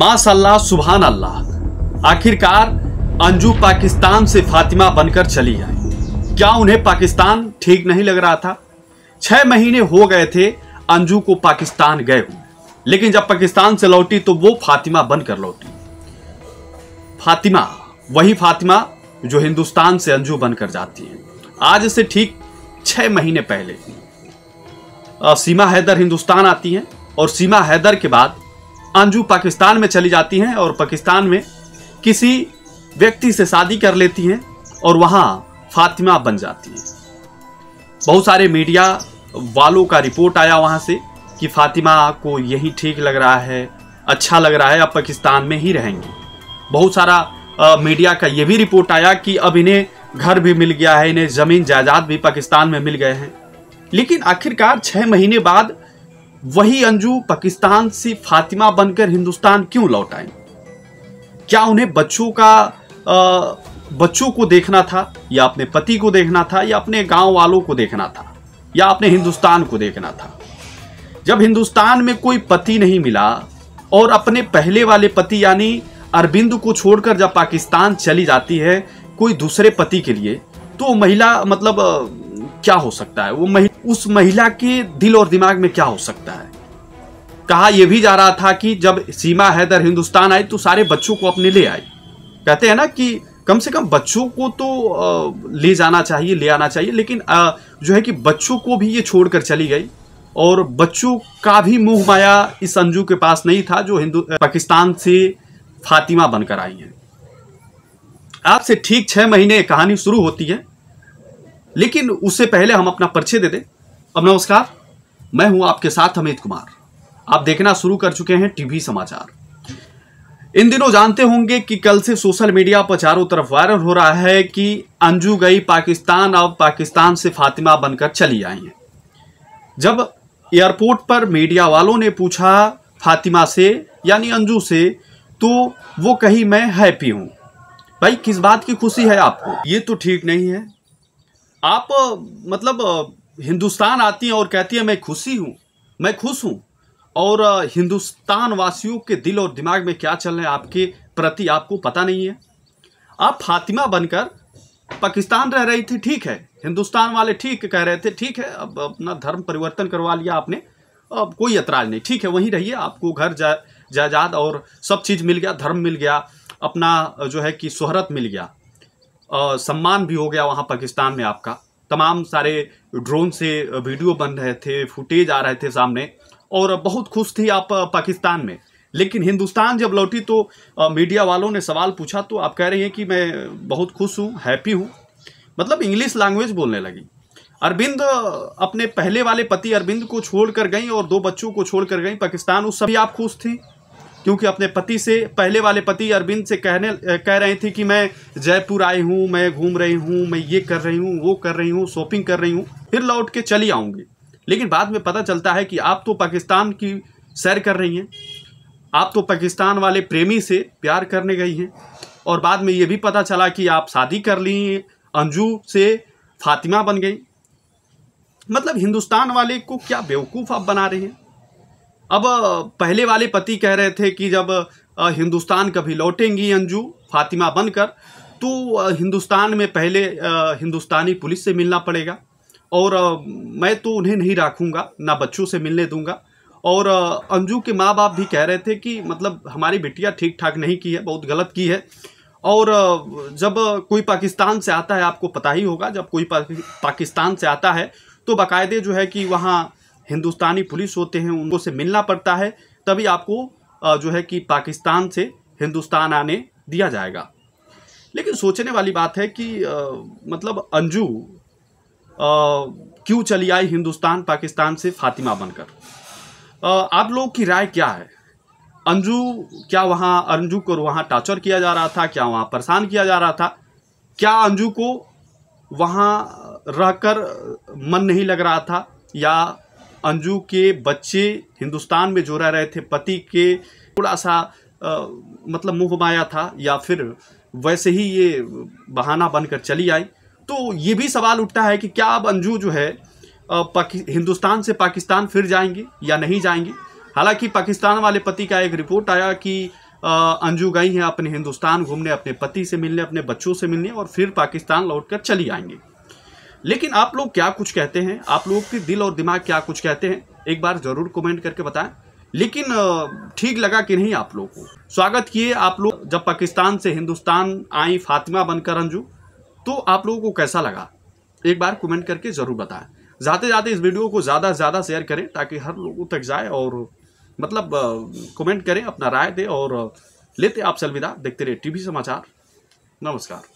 माशाल्लाह सुबहान अल्लाह आखिरकार अंजू पाकिस्तान से फातिमा बनकर चली आई क्या उन्हें पाकिस्तान ठीक नहीं लग रहा था छह महीने हो गए थे अंजू को पाकिस्तान गए हुए लेकिन जब पाकिस्तान से लौटी तो वो फातिमा बनकर लौटी फातिमा वही फातिमा जो हिंदुस्तान से अंजू बनकर जाती है आज से ठीक छह महीने पहले सीमा हैदर हिंदुस्तान आती हैं और सीमा हैदर के बाद अंजू पाकिस्तान में चली जाती हैं और पाकिस्तान में किसी व्यक्ति से शादी कर लेती हैं और वहाँ फातिमा बन जाती हैं बहुत सारे मीडिया वालों का रिपोर्ट आया वहाँ से कि फातिमा को यही ठीक लग रहा है अच्छा लग रहा है अब पाकिस्तान में ही रहेंगी बहुत सारा आ, मीडिया का ये भी रिपोर्ट आया कि अब इन्हें घर भी मिल गया है इन्हें ज़मीन जायदाद भी पाकिस्तान में मिल गए हैं लेकिन आखिरकार छः महीने बाद वही अंजू पाकिस्तान से फातिमा बनकर हिंदुस्तान क्यों लौट आई क्या उन्हें बच्चों का आ, बच्चों को देखना था या अपने पति को देखना था या अपने गांव वालों को देखना था या अपने हिंदुस्तान को देखना था जब हिंदुस्तान में कोई पति नहीं मिला और अपने पहले वाले पति यानी अरबिंद को छोड़कर जब पाकिस्तान चली जाती है कोई दूसरे पति के लिए तो महिला मतलब क्या हो सकता है वो महि, उस महिला के दिल और दिमाग में क्या हो सकता है कहा यह भी जा रहा था कि जब सीमा हैदर हिंदुस्तान आई तो सारे बच्चों को अपने ले आई कहते हैं ना कि कम से कम बच्चों को तो ले जाना चाहिए ले आना चाहिए लेकिन जो है कि बच्चों को भी ये छोड़कर चली गई और बच्चों का भी मुंह माया इस अंजू के पास नहीं था जो हिंदू पाकिस्तान से फातिमा बनकर आई है आपसे ठीक छः महीने कहानी शुरू होती है लेकिन उससे पहले हम अपना परिचय दे दें अब नमस्कार मैं हूं आपके साथ अमित कुमार आप देखना शुरू कर चुके हैं टीवी समाचार इन दिनों जानते होंगे कि कल से सोशल मीडिया पर चारों तरफ वायरल हो रहा है कि अंजू गई पाकिस्तान अब पाकिस्तान से फातिमा बनकर चली आई हैं जब एयरपोर्ट पर मीडिया वालों ने पूछा फातिमा से यानी अंजू से तो वो कही मैं हैप्पी हूँ भाई किस बात की खुशी है आपको ये तो ठीक नहीं है आप मतलब हिंदुस्तान आती हैं और कहती हैं मैं खुशी हूँ मैं खुश हूँ और हिंदुस्तान वासियों के दिल और दिमाग में क्या चल रहे हैं आपके प्रति आपको पता नहीं है आप फातिमा बनकर पाकिस्तान रह रही थी ठीक है हिंदुस्तान वाले ठीक कह रहे थे ठीक है अब अपना धर्म परिवर्तन करवा लिया आपने अब कोई ऐतराज नहीं ठीक है वहीं रहिए आपको घर जा जायदाद और सब चीज़ मिल गया धर्म मिल गया अपना जो है कि शोहरत मिल गया सम्मान भी हो गया वहाँ पाकिस्तान में आपका तमाम सारे ड्रोन से वीडियो बन रहे थे फुटेज आ रहे थे सामने और बहुत खुश थी आप पाकिस्तान में लेकिन हिंदुस्तान जब लौटी तो आ, मीडिया वालों ने सवाल पूछा तो आप कह रही हैं कि मैं बहुत खुश हूँ हैप्पी हूँ मतलब इंग्लिश लैंग्वेज बोलने लगी अरविंद अपने पहले वाले पति अरविंद को छोड़ कर गई और दो बच्चों को छोड़ कर गई पाकिस्तान उस सभी आप खुश थी क्योंकि अपने पति से पहले वाले पति अरविंद से कहने कह रही थी कि मैं जयपुर आई हूँ मैं घूम रही हूँ मैं ये कर रही हूँ वो कर रही हूँ शॉपिंग कर रही हूँ फिर लौट के चली आऊँगी लेकिन बाद में पता चलता है कि आप तो पाकिस्तान की सैर कर रही हैं आप तो पाकिस्तान वाले प्रेमी से प्यार करने गई हैं और बाद में ये भी पता चला कि आप शादी कर ली अंजू से फातिमा बन गई मतलब हिंदुस्तान वाले को क्या बेवकूफ़ आप बना रहे हैं अब पहले वाले पति कह रहे थे कि जब हिंदुस्तान कभी लौटेंगी अंजू फातिमा बनकर तो हिंदुस्तान में पहले हिंदुस्तानी पुलिस से मिलना पड़ेगा और मैं तो उन्हें नहीं रखूँगा ना बच्चों से मिलने दूंगा और अंजू के माँ बाप भी कह रहे थे कि मतलब हमारी बिटिया ठीक ठाक नहीं की है बहुत गलत की है और जब कोई पाकिस्तान से आता है आपको पता ही होगा जब कोई पाकिस्तान से आता है तो बाकायदे जो है कि वहाँ हिंदुस्तानी पुलिस होते हैं उनको से मिलना पड़ता है तभी आपको जो है कि पाकिस्तान से हिंदुस्तान आने दिया जाएगा लेकिन सोचने वाली बात है कि आ, मतलब अंजू क्यों चली आई हिंदुस्तान पाकिस्तान से फातिमा बनकर आप लोगों की राय क्या है अंजू क्या वहाँ अंजू को वहाँ टार्चर किया जा रहा था क्या वहाँ परेशान किया जा रहा था क्या अंजू को वहाँ रहकर मन नहीं लग रहा था या अंजू के बच्चे हिंदुस्तान में जो रह रहे थे पति के थोड़ा सा आ, मतलब मुंह माया था या फिर वैसे ही ये बहाना बनकर चली आई तो ये भी सवाल उठता है कि क्या अब अंजू जो है हिंदुस्तान से पाकिस्तान फिर जाएंगे या नहीं जाएंगे हालांकि पाकिस्तान वाले पति का एक रिपोर्ट आया कि अंजू गई हैं अपने हिंदुस्तान घूमने अपने पति से मिलने अपने बच्चों से मिलने और फिर पाकिस्तान लौटकर चली आएंगी लेकिन आप लोग क्या कुछ कहते हैं आप लोगों के दिल और दिमाग क्या कुछ कहते हैं एक बार ज़रूर कमेंट करके बताएं लेकिन ठीक लगा कि नहीं आप लोगों को स्वागत किए आप लोग जब पाकिस्तान से हिंदुस्तान आई फातिमा बनकर अंजू तो आप लोगों को कैसा लगा एक बार कमेंट करके ज़रूर बताएं जाते जाते इस वीडियो को ज़्यादा से ज़्यादा शेयर करें ताकि हर लोगों तक जाए और मतलब कमेंट करें अपना राय दें और लेते आप सलविदा देखते रहे टीवी समाचार नमस्कार